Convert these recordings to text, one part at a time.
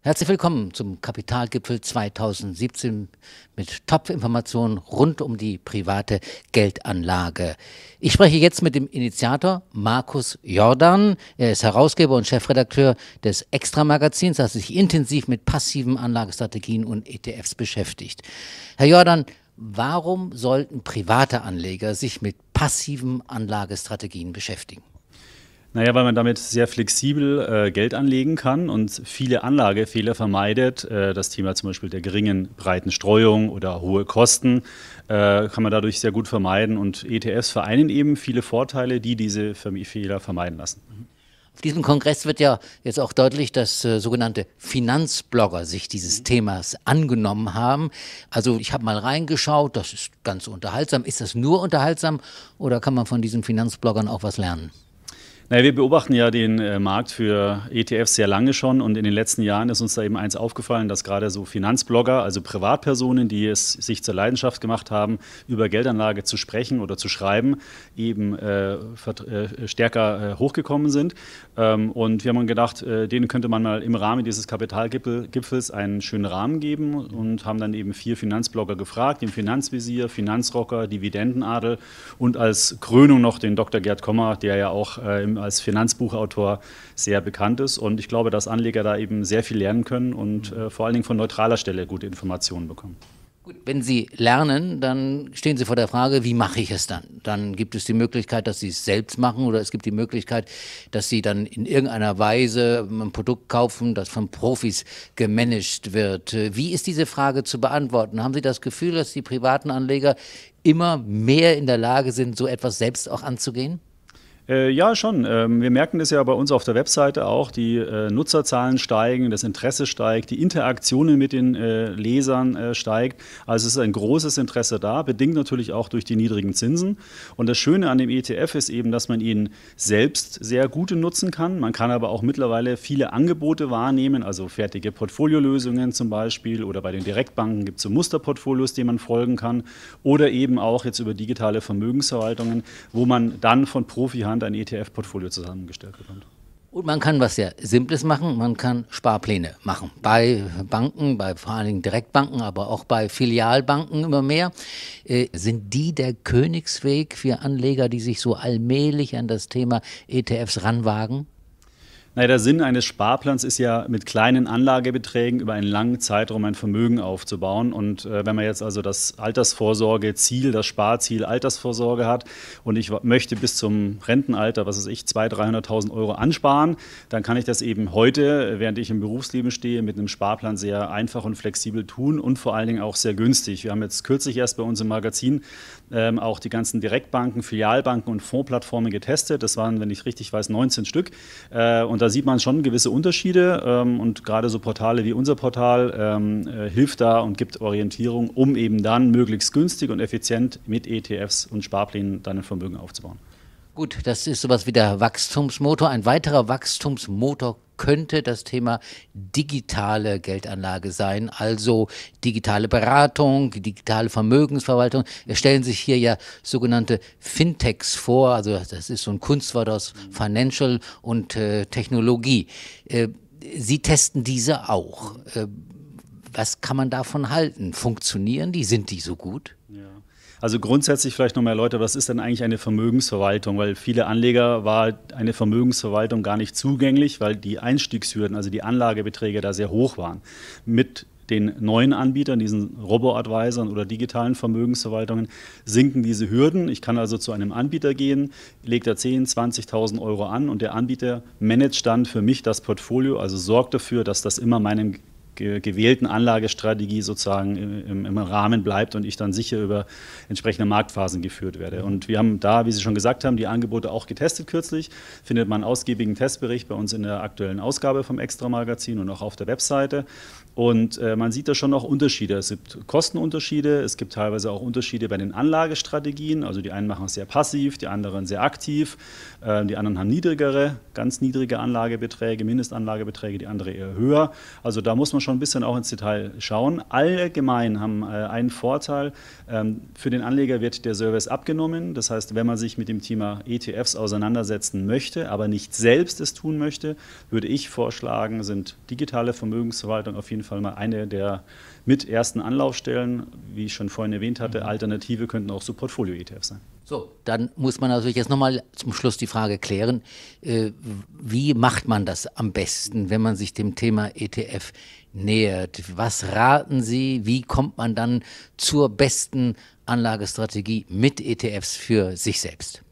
Herzlich willkommen zum Kapitalgipfel 2017 mit Top-Informationen rund um die private Geldanlage. Ich spreche jetzt mit dem Initiator Markus Jordan. Er ist Herausgeber und Chefredakteur des Extra-Magazins, das sich intensiv mit passiven Anlagestrategien und ETFs beschäftigt. Herr Jordan, warum sollten private Anleger sich mit passiven Anlagestrategien beschäftigen? Naja, weil man damit sehr flexibel äh, Geld anlegen kann und viele Anlagefehler vermeidet. Äh, das Thema zum Beispiel der geringen breiten Streuung oder hohe Kosten äh, kann man dadurch sehr gut vermeiden. Und ETFs vereinen eben viele Vorteile, die diese Fehler vermeiden lassen. Mhm. Auf diesem Kongress wird ja jetzt auch deutlich, dass äh, sogenannte Finanzblogger sich dieses mhm. Themas angenommen haben. Also ich habe mal reingeschaut, das ist ganz unterhaltsam. Ist das nur unterhaltsam oder kann man von diesen Finanzbloggern auch was lernen? Naja, wir beobachten ja den äh, Markt für ETFs sehr lange schon und in den letzten Jahren ist uns da eben eins aufgefallen, dass gerade so Finanzblogger, also Privatpersonen, die es sich zur Leidenschaft gemacht haben, über Geldanlage zu sprechen oder zu schreiben, eben äh, äh, stärker äh, hochgekommen sind. Ähm, und wir haben gedacht, äh, denen könnte man mal im Rahmen dieses Kapitalgipfels einen schönen Rahmen geben und haben dann eben vier Finanzblogger gefragt, den Finanzvisier, Finanzrocker, Dividendenadel und als Krönung noch den Dr. Gerd Kommer, der ja auch äh, im als Finanzbuchautor sehr bekannt ist. Und ich glaube, dass Anleger da eben sehr viel lernen können und äh, vor allen Dingen von neutraler Stelle gute Informationen bekommen. Gut, wenn Sie lernen, dann stehen Sie vor der Frage, wie mache ich es dann? Dann gibt es die Möglichkeit, dass Sie es selbst machen oder es gibt die Möglichkeit, dass Sie dann in irgendeiner Weise ein Produkt kaufen, das von Profis gemanagt wird. Wie ist diese Frage zu beantworten? Haben Sie das Gefühl, dass die privaten Anleger immer mehr in der Lage sind, so etwas selbst auch anzugehen? Äh, ja, schon. Ähm, wir merken das ja bei uns auf der Webseite auch. Die äh, Nutzerzahlen steigen, das Interesse steigt, die Interaktionen mit den äh, Lesern äh, steigt. Also es ist ein großes Interesse da, bedingt natürlich auch durch die niedrigen Zinsen. Und das Schöne an dem ETF ist eben, dass man ihn selbst sehr gut nutzen kann. Man kann aber auch mittlerweile viele Angebote wahrnehmen, also fertige Portfoliolösungen zum Beispiel oder bei den Direktbanken gibt es so Musterportfolios, denen man folgen kann oder eben auch jetzt über digitale Vermögensverwaltungen, wo man dann von Profihand jemand ein ETF-Portfolio zusammengestellt bekommt. Und man kann was sehr Simples machen, man kann Sparpläne machen. Bei Banken, bei vor allen Dingen Direktbanken, aber auch bei Filialbanken immer mehr, äh, sind die der Königsweg für Anleger, die sich so allmählich an das Thema ETFs ranwagen? Naja, der Sinn eines Sparplans ist ja, mit kleinen Anlagebeträgen über einen langen Zeitraum ein Vermögen aufzubauen. Und äh, wenn man jetzt also das Altersvorsorgeziel, das Sparziel Altersvorsorge hat und ich möchte bis zum Rentenalter, was weiß ich, 200.000, 300.000 Euro ansparen, dann kann ich das eben heute, während ich im Berufsleben stehe, mit einem Sparplan sehr einfach und flexibel tun und vor allen Dingen auch sehr günstig. Wir haben jetzt kürzlich erst bei uns im Magazin ähm, auch die ganzen Direktbanken, Filialbanken und Fondsplattformen getestet. Das waren, wenn ich richtig weiß, 19 Stück. Äh, und und da sieht man schon gewisse Unterschiede ähm, und gerade so Portale wie unser Portal ähm, äh, hilft da und gibt Orientierung, um eben dann möglichst günstig und effizient mit ETFs und Sparplänen dann ein Vermögen aufzubauen. Gut, das ist sowas wie der Wachstumsmotor. Ein weiterer Wachstumsmotor könnte das Thema digitale Geldanlage sein, also digitale Beratung, digitale Vermögensverwaltung. Es stellen sich hier ja sogenannte Fintechs vor, also das ist so ein Kunstwort aus Financial und äh, Technologie. Äh, Sie testen diese auch. Äh, was kann man davon halten? Funktionieren die? Sind die so gut? Ja. Also grundsätzlich vielleicht noch mehr Leute, was ist denn eigentlich eine Vermögensverwaltung? Weil viele Anleger war eine Vermögensverwaltung gar nicht zugänglich, weil die Einstiegshürden, also die Anlagebeträge da sehr hoch waren. Mit den neuen Anbietern, diesen Robo-Advisern oder digitalen Vermögensverwaltungen, sinken diese Hürden. Ich kann also zu einem Anbieter gehen, legt da 10, 20.000 Euro an und der Anbieter managt dann für mich das Portfolio, also sorgt dafür, dass das immer meinem gewählten Anlagestrategie sozusagen äh, im, im, Rahmen bleibt und ich dann sicher über entsprechende Marktphasen geführt werde. Mhm. Und wir haben da, wie Sie schon gesagt haben, die Angebote auch getestet kürzlich. Findet man einen ausgiebigen Testbericht bei uns in der aktuellen Ausgabe vom Extra-Magazin und auch auf der Webseite. Und äh, man sieht da schon auch Unterschiede. Es gibt Kostenunterschiede, es gibt teilweise auch Unterschiede bei den Anlagestrategien. Also die einen machen es sehr passiv, die anderen sehr aktiv, äh, die anderen haben niedrigere, ganz niedrige Anlagebeträge, Mindestanlagebeträge, die andere eher höher. Also da muss man man schon ein bisschen auch ins Detail schauen. Allgemein haben äh, einen Vorteil, ähm, für den Anleger wird der Service abgenommen. Das heißt, wenn man sich mit dem Thema ETFs auseinandersetzen möchte, aber nicht selbst es tun möchte, würde ich vorschlagen, sind digitale Vermögensverwaltung auf jeden Fall mal eine der mit ersten Anlaufstellen. Wie ich schon vorhin erwähnt hatte, mhm. Alternative könnten auch so Portfolio-ETFs sein. So, dann muss man natürlich jetzt nochmal zum Schluss die Frage klären, äh, wie macht man das am besten, wenn man sich dem Thema ETF nähert? Was raten Sie? Wie kommt man dann zur besten Anlagestrategie mit ETFs für sich selbst?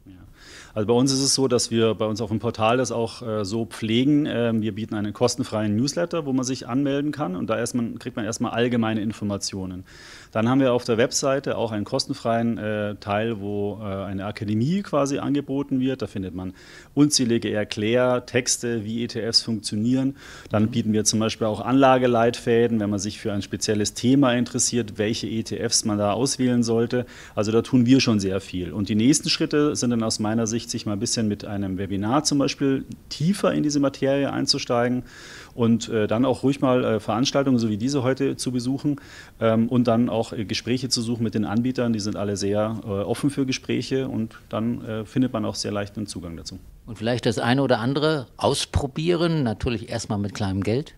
Also bei uns ist es so, dass wir bei uns auf dem Portal das auch äh, so pflegen. Äh, wir bieten einen kostenfreien Newsletter, wo man sich anmelden kann und da erstmal, kriegt man erstmal allgemeine Informationen. Dann haben wir auf der Webseite auch einen kostenfreien äh, Teil, wo äh, eine Akademie quasi angeboten wird. Da findet man unzählige Erklärtexte, wie ETFs funktionieren. Dann mhm. bieten wir zum Beispiel auch Anlageleitfäden, wenn man sich für ein spezielles Thema interessiert, welche ETFs man da auswählen sollte. Also da tun wir schon sehr viel. Und die nächsten Schritte sind dann aus meiner Sicht hilft, sich mal ein bisschen mit einem Webinar zum Beispiel tiefer in diese Materie einzusteigen und äh, dann auch ruhig mal äh, Veranstaltungen so wie diese heute zu besuchen ähm, und dann auch äh, Gespräche zu suchen mit den Anbietern. Die sind alle sehr äh, offen für Gespräche und dann äh, findet man auch sehr leicht einen Zugang dazu. Und vielleicht das eine oder andere ausprobieren, natürlich erstmal mit kleinem Geld.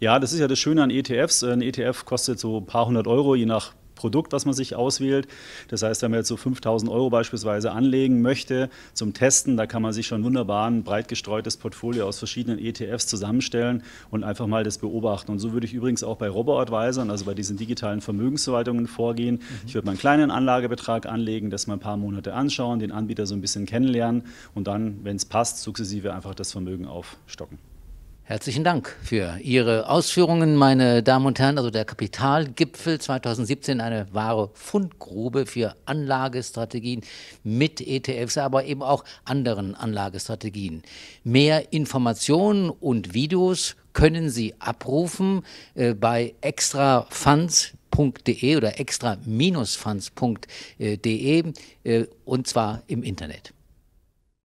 Ja, das ist ja das Schöne an ETFs. Äh, ein ETF kostet so ein paar hundert Euro, je nach Produkt, was man sich auswählt. Das heißt, wenn man jetzt so 5000 Euro beispielsweise anlegen möchte zum Testen, da kann man sich schon wunderbar ein breit gestreutes Portfolio aus verschiedenen ETFs zusammenstellen und einfach mal das beobachten. Und so würde ich übrigens auch bei Robo-Advisern, also bei diesen digitalen Vermögensverwaltungen vorgehen. Mhm. Ich würde meinen kleinen Anlagebetrag anlegen, das mal ein paar Monate anschauen, den Anbieter so ein bisschen kennenlernen und dann, wenn es passt, sukzessive einfach das Vermögen aufstocken. Herzlichen Dank für Ihre Ausführungen, meine Damen und Herren. Also der Kapitalgipfel 2017 eine wahre Fundgrube für Anlagestrategien mit ETFs, aber eben auch anderen Anlagestrategien. Mehr Informationen und Videos können Sie abrufen äh, bei extrafunds.de oder extra-funds.de äh, und zwar im Internet.